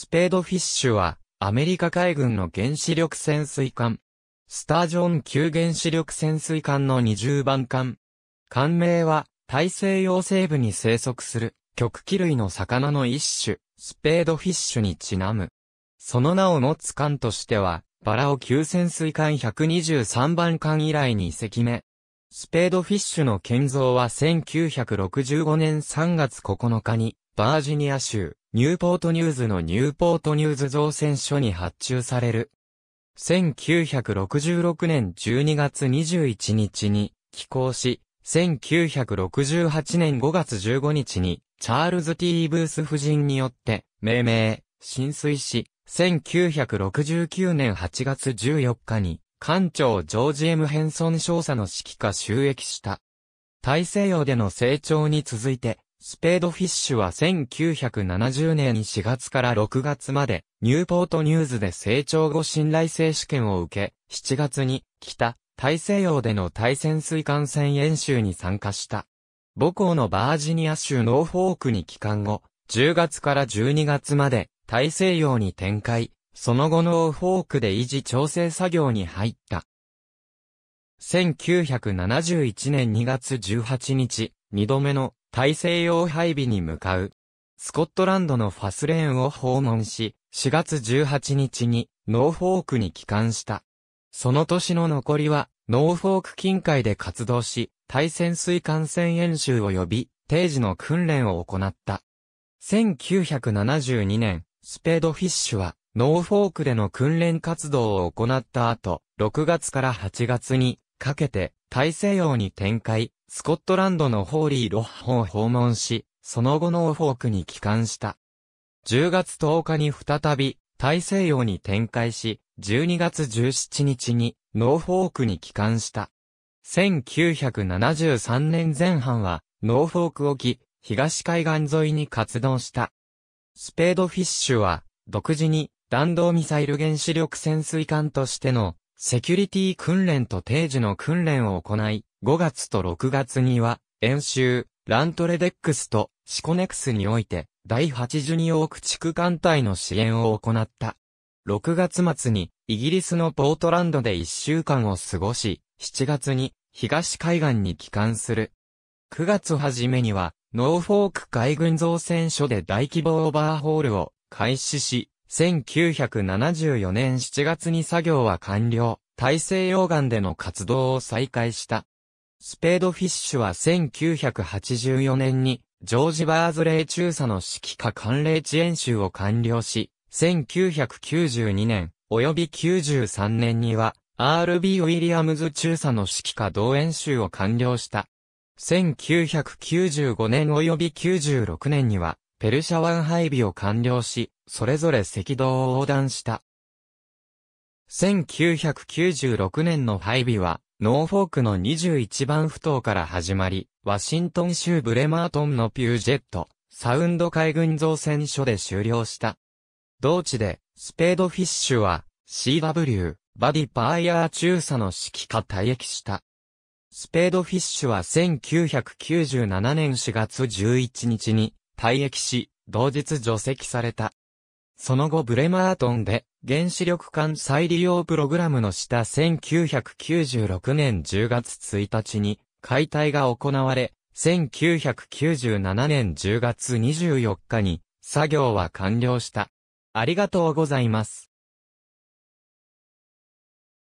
スペードフィッシュは、アメリカ海軍の原子力潜水艦。スタージョン級原子力潜水艦の20番艦。艦名は、大西洋西部に生息する、極気類の魚の一種、スペードフィッシュにちなむ。その名を持つ艦としては、バラオ級潜水艦123番艦以来に2隻目。スペードフィッシュの建造は1965年3月9日に、バージニア州、ニューポートニューズのニューポートニューズ造船所に発注される。1966年12月21日に寄港し、1968年5月15日にチャールズ・ティー・ブース夫人によって命名、浸水し、1969年8月14日に艦長ジョージ・ M・ ヘンソン少佐の指揮下収益した。大西洋での成長に続いて、スペードフィッシュは1970年4月から6月まで、ニューポートニューズで成長後信頼性試験を受け、7月に、北、大西洋での対潜水艦戦演習に参加した。母校のバージニア州ノーフォークに帰還後、10月から12月まで、大西洋に展開、その後ノーフォークで維持調整作業に入った。1971年2月18日、2度目の大西洋配備に向かう。スコットランドのファスレーンを訪問し、4月18日にノーフォークに帰還した。その年の残りは、ノーフォーク近海で活動し、対潜水艦船演習及び、定時の訓練を行った。1972年、スペードフィッシュは、ノーフォークでの訓練活動を行った後、6月から8月に、かけて大西洋に展開、スコットランドのホーリーロッホを訪問し、その後のオフォークに帰還した。10月10日に再び大西洋に展開し、12月17日にノーフォークに帰還した。1973年前半はノーフォーク沖東海岸沿いに活動した。スペードフィッシュは独自に弾道ミサイル原子力潜水艦としてのセキュリティ訓練と定時の訓練を行い、5月と6月には、演習、ラントレデックスとシコネクスにおいて、第82オーク地区艦隊の支援を行った。6月末に、イギリスのポートランドで1週間を過ごし、7月に、東海岸に帰還する。9月初めには、ノーフォーク海軍造船所で大規模オーバーホールを開始し、1974年7月に作業は完了、大西洋岸での活動を再開した。スペードフィッシュは1984年に、ジョージ・バーズレイ中佐の指揮下寒冷地演習を完了し、1992年、及び93年には、R.B. ウィリアムズ中佐の指揮下同演習を完了した。1995年及び96年には、ペルシャ湾配備を完了し、それぞれ赤道を横断した。1996年の配備は、ノーフォークの21番埠頭から始まり、ワシントン州ブレマートンのピュージェット、サウンド海軍造船所で終了した。同地で、スペードフィッシュは、CW、バディパーイヤー中佐の指揮下退役した。スペードフィッシュは1997年4月11日に退役し、同日除籍された。その後ブレマートンで原子力艦再利用プログラムの下1996年10月1日に解体が行われ、1997年10月24日に作業は完了した。ありがとうございます。